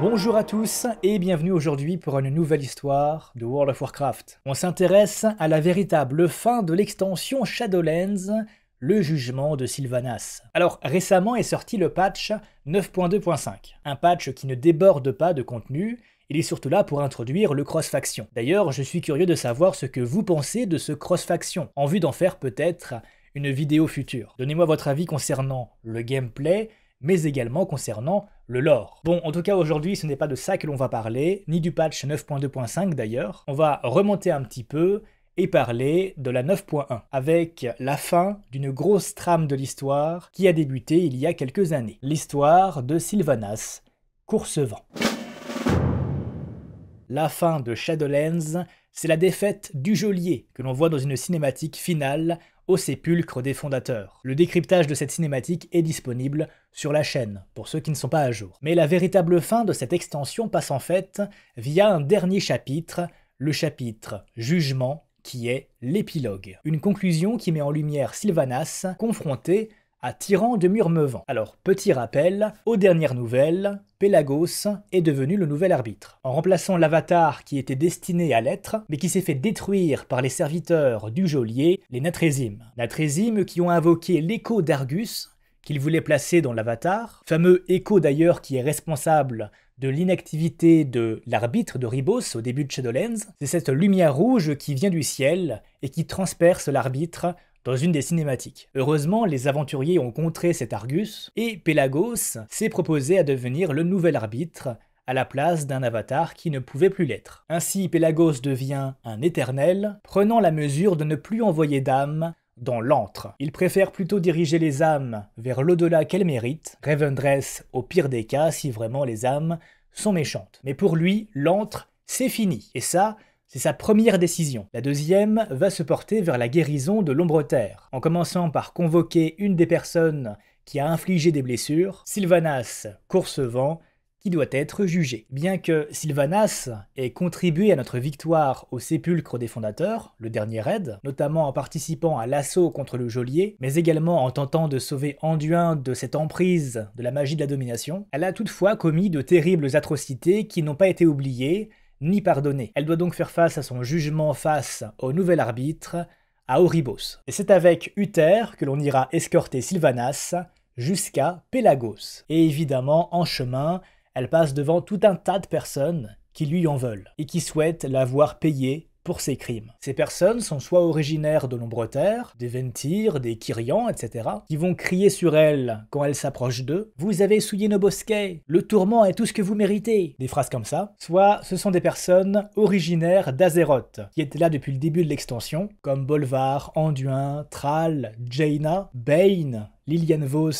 Bonjour à tous et bienvenue aujourd'hui pour une nouvelle histoire de World of Warcraft. On s'intéresse à la véritable fin de l'extension Shadowlands, le jugement de Sylvanas. Alors récemment est sorti le patch 9.2.5, un patch qui ne déborde pas de contenu, il est surtout là pour introduire le cross-faction. D'ailleurs, je suis curieux de savoir ce que vous pensez de ce cross-faction, en vue d'en faire peut-être une vidéo future. Donnez-moi votre avis concernant le gameplay, mais également concernant le lore. Bon, en tout cas aujourd'hui ce n'est pas de ça que l'on va parler, ni du patch 9.2.5 d'ailleurs. On va remonter un petit peu et parler de la 9.1, avec la fin d'une grosse trame de l'histoire qui a débuté il y a quelques années. L'histoire de Sylvanas, Coursevent. La fin de Shadowlands, c'est la défaite du geôlier que l'on voit dans une cinématique finale au sépulcre des fondateurs. Le décryptage de cette cinématique est disponible sur la chaîne, pour ceux qui ne sont pas à jour. Mais la véritable fin de cette extension passe en fait via un dernier chapitre, le chapitre Jugement, qui est l'épilogue. Une conclusion qui met en lumière Sylvanas confronté à Tyran de Murmevent. Alors, petit rappel, aux dernières nouvelles, Pelagos est devenu le nouvel arbitre, en remplaçant l'avatar qui était destiné à l'être, mais qui s'est fait détruire par les serviteurs du geôlier, les Natrésimes. Natrésimes qui ont invoqué l'écho d'Argus, qu'il voulait placer dans l'avatar, fameux écho d'ailleurs qui est responsable de l'inactivité de l'arbitre de Ribos au début de Shadowlands, c'est cette lumière rouge qui vient du ciel et qui transperce l'arbitre dans une des cinématiques. Heureusement, les aventuriers ont contré cet Argus, et Pelagos s'est proposé à devenir le nouvel arbitre à la place d'un avatar qui ne pouvait plus l'être. Ainsi, Pelagos devient un éternel, prenant la mesure de ne plus envoyer d'âmes dans l'antre. Il préfère plutôt diriger les âmes vers l'au-delà qu'elles méritent, Revendreth au pire des cas si vraiment les âmes sont méchantes. Mais pour lui, l'antre, c'est fini. Et ça, c'est sa première décision. La deuxième va se porter vers la guérison de l'ombre-terre, en commençant par convoquer une des personnes qui a infligé des blessures, Sylvanas Coursevent, qui doit être jugé. Bien que Sylvanas ait contribué à notre victoire au sépulcre des fondateurs, le dernier raid, notamment en participant à l'assaut contre le geôlier, mais également en tentant de sauver Anduin de cette emprise de la magie de la domination, elle a toutefois commis de terribles atrocités qui n'ont pas été oubliées ni pardonner. Elle doit donc faire face à son jugement face au nouvel arbitre, à Oribos. Et c'est avec Uther que l'on ira escorter Sylvanas jusqu'à Pélagos. Et évidemment, en chemin, elle passe devant tout un tas de personnes qui lui en veulent et qui souhaitent la voir payer pour ces crimes. Ces personnes sont soit originaires de l'Ombre-Terre, des Ventir, des Kyrian, etc., qui vont crier sur elles quand elles s'approchent d'eux « Vous avez souillé nos bosquets Le tourment est tout ce que vous méritez !» Des phrases comme ça. Soit ce sont des personnes originaires d'Azeroth, qui étaient là depuis le début de l'extension, comme Bolvar, Anduin, Thrall, Jaina, Bane, Lilian Vos,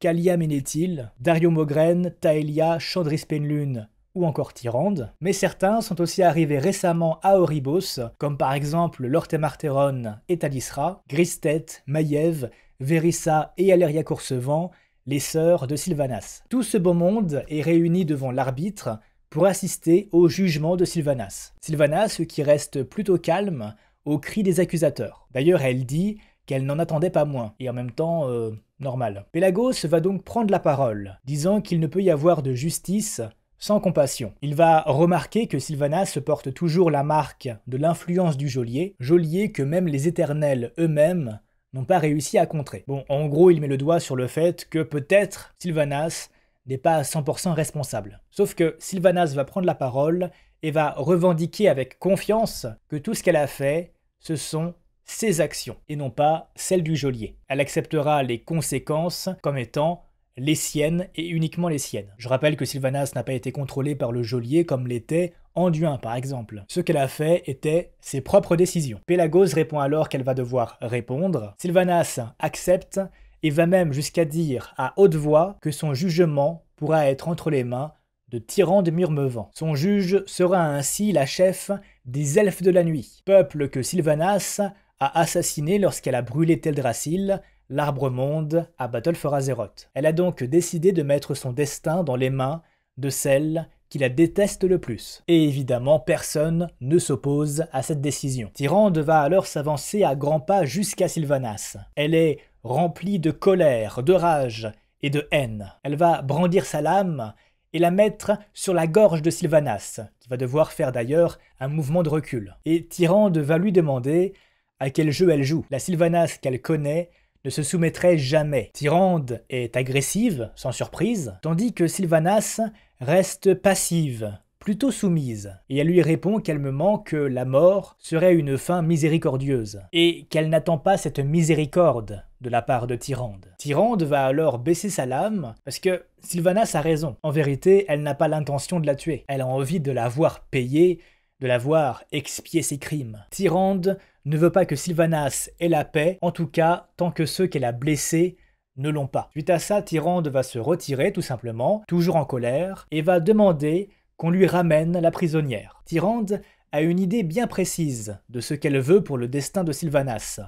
Kalia Menethil, Dario Mogren, Taelia, Chandris Penlune, ou encore Tyrande, mais certains sont aussi arrivés récemment à Oribos, comme par exemple Lortemarteron et Talisra, Gristet, Maiev, Verissa et Aleria Coursevent, les sœurs de Sylvanas. Tout ce beau monde est réuni devant l'arbitre pour assister au jugement de Sylvanas. Sylvanas qui reste plutôt calme aux cris des accusateurs. D'ailleurs, elle dit qu'elle n'en attendait pas moins, et en même temps, euh, normal. Pélagos va donc prendre la parole, disant qu'il ne peut y avoir de justice sans compassion. Il va remarquer que Sylvanas porte toujours la marque de l'influence du geôlier, geôlier que même les éternels eux-mêmes n'ont pas réussi à contrer. Bon, en gros, il met le doigt sur le fait que peut-être Sylvanas n'est pas à 100% responsable. Sauf que Sylvanas va prendre la parole et va revendiquer avec confiance que tout ce qu'elle a fait, ce sont ses actions et non pas celles du geôlier. Elle acceptera les conséquences comme étant les siennes et uniquement les siennes. Je rappelle que Sylvanas n'a pas été contrôlée par le geôlier comme l'était Anduin par exemple. Ce qu'elle a fait était ses propres décisions. Pélagos répond alors qu'elle va devoir répondre. Sylvanas accepte et va même jusqu'à dire à haute voix que son jugement pourra être entre les mains de tyrans de Murmevent. Son juge sera ainsi la chef des elfes de la nuit, peuple que Sylvanas a assassiné lorsqu'elle a brûlé Teldrassil l'arbre-monde à Battle for Azeroth. Elle a donc décidé de mettre son destin dans les mains de celle qui la déteste le plus. Et évidemment, personne ne s'oppose à cette décision. Tyrande va alors s'avancer à grands pas jusqu'à Sylvanas. Elle est remplie de colère, de rage et de haine. Elle va brandir sa lame et la mettre sur la gorge de Sylvanas, qui va devoir faire d'ailleurs un mouvement de recul. Et Tyrande va lui demander à quel jeu elle joue. La Sylvanas qu'elle connaît se soumettrait jamais. Tyrande est agressive, sans surprise, tandis que Sylvanas reste passive, plutôt soumise, et elle lui répond calmement que la mort serait une fin miséricordieuse, et qu'elle n'attend pas cette miséricorde de la part de Tyrande. Tyrande va alors baisser sa lame, parce que Sylvanas a raison. En vérité, elle n'a pas l'intention de la tuer. Elle a envie de la voir payer de la voir ses crimes. Tyrande ne veut pas que Sylvanas ait la paix, en tout cas tant que ceux qu'elle a blessés ne l'ont pas. Suite à ça, Tyrande va se retirer tout simplement, toujours en colère, et va demander qu'on lui ramène la prisonnière. Tyrande a une idée bien précise de ce qu'elle veut pour le destin de Sylvanas.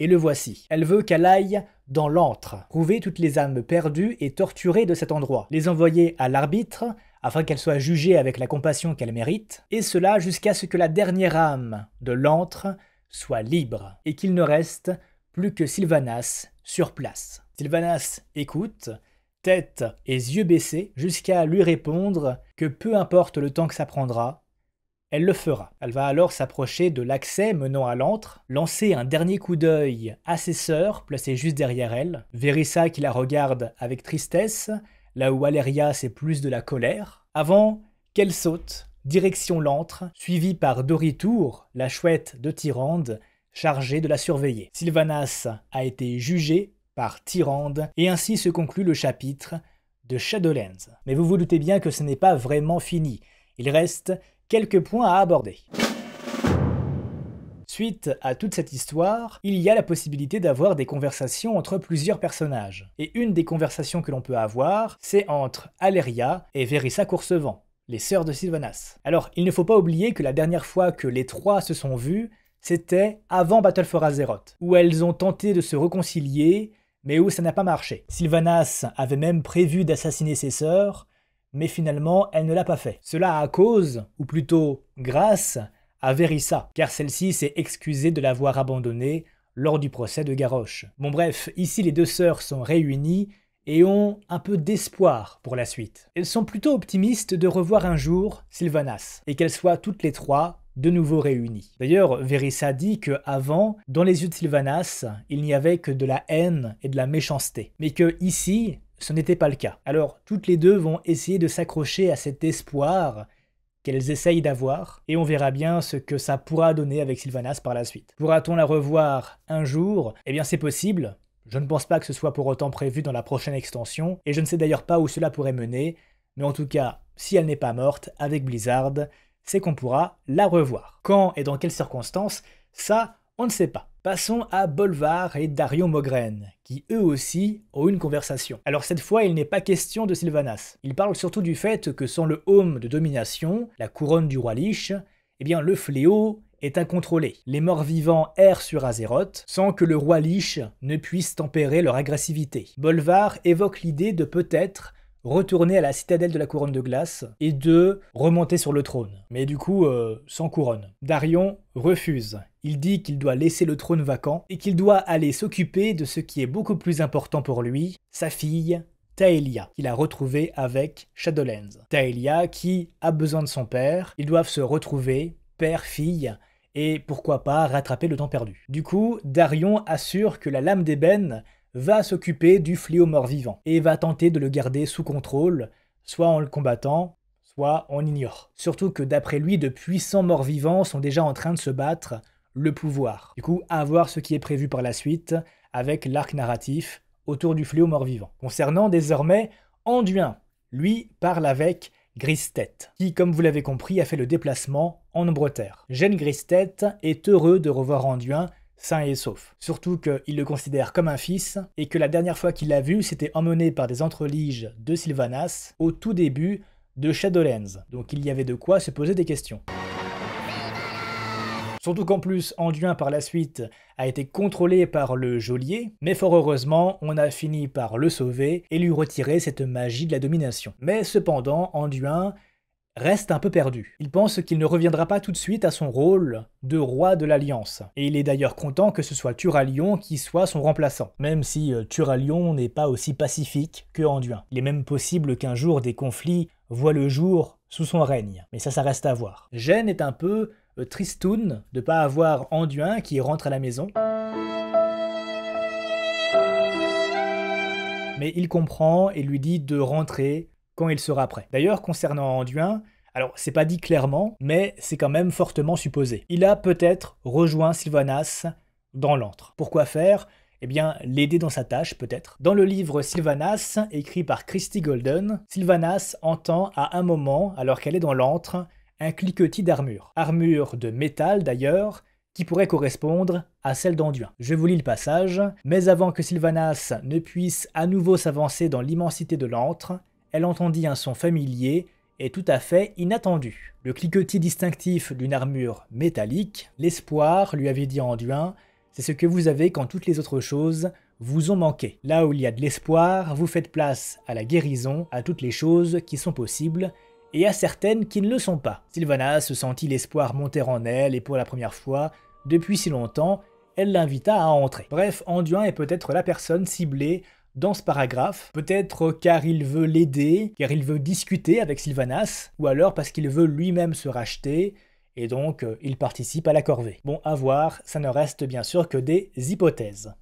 Et le voici. Elle veut qu'elle aille dans l'antre, trouver toutes les âmes perdues et torturées de cet endroit, les envoyer à l'arbitre afin qu'elle soit jugée avec la compassion qu'elle mérite, et cela jusqu'à ce que la dernière âme de l'antre soit libre, et qu'il ne reste plus que Sylvanas sur place. Sylvanas écoute, tête et yeux baissés, jusqu'à lui répondre que peu importe le temps que ça prendra, elle le fera. Elle va alors s'approcher de l'accès menant à l'antre, lancer un dernier coup d'œil à ses sœurs placées juste derrière elle, Verissa qui la regarde avec tristesse, là où Aléria c'est plus de la colère, avant qu'elle saute, direction l'antre, suivie par Doritour, la chouette de Tyrande, chargée de la surveiller. Sylvanas a été jugée par Tyrande, et ainsi se conclut le chapitre de Shadowlands. Mais vous vous doutez bien que ce n'est pas vraiment fini, il reste quelques points à aborder. Suite à toute cette histoire, il y a la possibilité d'avoir des conversations entre plusieurs personnages. Et une des conversations que l'on peut avoir, c'est entre Aleria et Verissa Coursevent, les sœurs de Sylvanas. Alors, il ne faut pas oublier que la dernière fois que les trois se sont vus, c'était avant Battle for Azeroth, où elles ont tenté de se réconcilier, mais où ça n'a pas marché. Sylvanas avait même prévu d'assassiner ses sœurs, mais finalement elle ne l'a pas fait. Cela à cause, ou plutôt grâce, à Verissa, car celle-ci s'est excusée de l'avoir abandonnée lors du procès de Garoche. Bon bref, ici les deux sœurs sont réunies et ont un peu d'espoir pour la suite. Elles sont plutôt optimistes de revoir un jour Sylvanas, et qu'elles soient toutes les trois de nouveau réunies. D'ailleurs, Verissa dit que avant, dans les yeux de Sylvanas, il n'y avait que de la haine et de la méchanceté, mais que ici, ce n'était pas le cas. Alors, toutes les deux vont essayer de s'accrocher à cet espoir qu'elles essayent d'avoir, et on verra bien ce que ça pourra donner avec Sylvanas par la suite. Pourra-t-on la revoir un jour Eh bien c'est possible, je ne pense pas que ce soit pour autant prévu dans la prochaine extension, et je ne sais d'ailleurs pas où cela pourrait mener, mais en tout cas, si elle n'est pas morte, avec Blizzard, c'est qu'on pourra la revoir. Quand et dans quelles circonstances, ça, on ne sait pas. Passons à Bolvar et Dario Mogren, qui eux aussi ont une conversation. Alors cette fois, il n'est pas question de Sylvanas. Il parle surtout du fait que sans le home de domination, la couronne du roi Lich, eh bien le fléau est incontrôlé. Les morts vivants errent sur Azeroth sans que le roi Lich ne puisse tempérer leur agressivité. Bolvar évoque l'idée de peut-être retourner à la citadelle de la couronne de glace et de remonter sur le trône. Mais du coup, euh, sans couronne. Darion refuse. Il dit qu'il doit laisser le trône vacant et qu'il doit aller s'occuper de ce qui est beaucoup plus important pour lui, sa fille, Taelia, qu'il a retrouvée avec Shadowlands. Taelia qui a besoin de son père, ils doivent se retrouver, père-fille, et pourquoi pas rattraper le temps perdu. Du coup, Darion assure que la lame d'ébène va s'occuper du fléau mort-vivant et va tenter de le garder sous contrôle, soit en le combattant, soit en ignore. Surtout que d'après lui, de puissants morts-vivants sont déjà en train de se battre le pouvoir. Du coup, à voir ce qui est prévu par la suite avec l'arc narratif autour du fléau mort-vivant. Concernant désormais Anduin, lui parle avec Gristet, qui, comme vous l'avez compris, a fait le déplacement en terre. Jeanne Gristet est heureux de revoir Anduin sain et sauf. Surtout qu'il le considère comme un fils et que la dernière fois qu'il l'a vu, c'était emmené par des entreliges de Sylvanas au tout début de Shadowlands. Donc il y avait de quoi se poser des questions. Surtout qu'en plus, Anduin par la suite a été contrôlé par le geôlier, mais fort heureusement, on a fini par le sauver et lui retirer cette magie de la domination. Mais cependant, Anduin reste un peu perdu. Il pense qu'il ne reviendra pas tout de suite à son rôle de roi de l'Alliance, et il est d'ailleurs content que ce soit Turalion qui soit son remplaçant, même si euh, Turalion n'est pas aussi pacifique que Anduin. Il est même possible qu'un jour des conflits voient le jour sous son règne, mais ça, ça reste à voir. Gêne est un peu euh, tristoun de pas avoir Anduin qui rentre à la maison. Mais il comprend et lui dit de rentrer quand il sera prêt. D'ailleurs, concernant Anduin, alors c'est pas dit clairement, mais c'est quand même fortement supposé. Il a peut-être rejoint Sylvanas dans l'antre. Pourquoi faire eh bien, l'aider dans sa tâche peut-être. Dans le livre Sylvanas, écrit par Christy Golden, Sylvanas entend à un moment, alors qu'elle est dans l'antre, un cliquetis d'armure. Armure de métal d'ailleurs, qui pourrait correspondre à celle d'Anduin. Je vous lis le passage. Mais avant que Sylvanas ne puisse à nouveau s'avancer dans l'immensité de l'antre, elle entendit un son familier et tout à fait inattendu. Le cliquetis distinctif d'une armure métallique, l'espoir, lui avait dit Anduin, c'est ce que vous avez quand toutes les autres choses vous ont manqué. Là où il y a de l'espoir, vous faites place à la guérison, à toutes les choses qui sont possibles, et à certaines qui ne le sont pas. Sylvana se sentit l'espoir monter en elle, et pour la première fois, depuis si longtemps, elle l'invita à entrer. Bref, Anduin est peut-être la personne ciblée dans ce paragraphe. Peut-être car il veut l'aider, car il veut discuter avec Sylvanas, ou alors parce qu'il veut lui-même se racheter, et donc euh, il participe à la corvée. Bon, à voir, ça ne reste bien sûr que des hypothèses.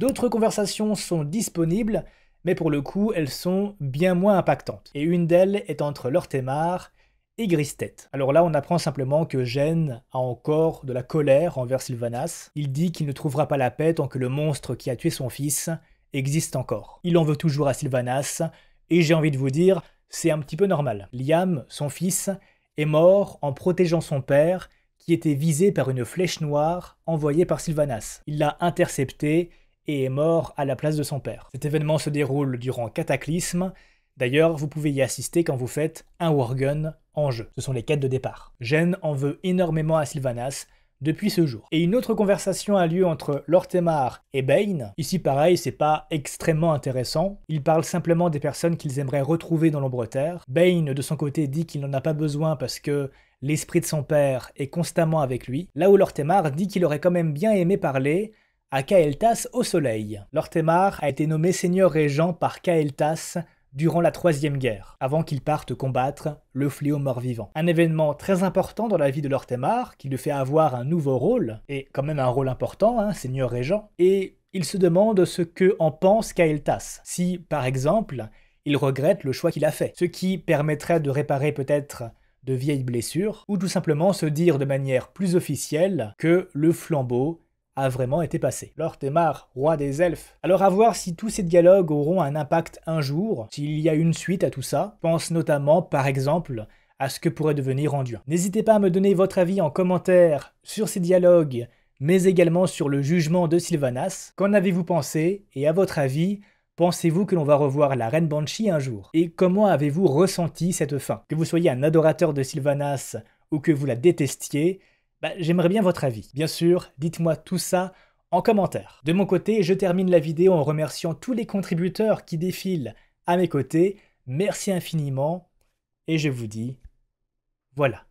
D'autres conversations sont disponibles, mais pour le coup, elles sont bien moins impactantes. Et une d'elles est entre Lortemar et tête Alors là, on apprend simplement que Gênes a encore de la colère envers Sylvanas. Il dit qu'il ne trouvera pas la paix tant que le monstre qui a tué son fils existe encore. Il en veut toujours à Sylvanas, et j'ai envie de vous dire, c'est un petit peu normal. Liam, son fils, est mort en protégeant son père, qui était visé par une flèche noire envoyée par Sylvanas. Il l'a intercepté et est mort à la place de son père. Cet événement se déroule durant Cataclysme, d'ailleurs vous pouvez y assister quand vous faites un Worgen en jeu. Ce sont les quêtes de départ. Jen en veut énormément à Sylvanas depuis ce jour. Et une autre conversation a lieu entre Lortemar et Bane. Ici pareil, c'est pas extrêmement intéressant. Ils parlent simplement des personnes qu'ils aimeraient retrouver dans l'Ombre-Terre. Bane de son côté dit qu'il n'en a pas besoin parce que l'esprit de son père est constamment avec lui. Là où Lortemar dit qu'il aurait quand même bien aimé parler à Kaeltas au soleil. Lortemar a été nommé seigneur régent par Kael'thas durant la Troisième Guerre, avant qu'il parte combattre le fléau mort-vivant. Un événement très important dans la vie de Lortemar, qui le fait avoir un nouveau rôle, et quand même un rôle important, hein, seigneur régent, et il se demande ce que en pense Kael'thas. Si, par exemple, il regrette le choix qu'il a fait, ce qui permettrait de réparer peut-être de vieilles blessures, ou tout simplement se dire de manière plus officielle que le flambeau a vraiment été passé. Lord Temar, roi des elfes. Alors à voir si tous ces dialogues auront un impact un jour, s'il y a une suite à tout ça. Pense notamment, par exemple, à ce que pourrait devenir Anduin. N'hésitez pas à me donner votre avis en commentaire sur ces dialogues, mais également sur le jugement de Sylvanas. Qu'en avez-vous pensé Et à votre avis, Pensez-vous que l'on va revoir la Reine Banshee un jour Et comment avez-vous ressenti cette fin Que vous soyez un adorateur de Sylvanas ou que vous la détestiez, bah, j'aimerais bien votre avis. Bien sûr, dites-moi tout ça en commentaire. De mon côté, je termine la vidéo en remerciant tous les contributeurs qui défilent à mes côtés. Merci infiniment et je vous dis voilà.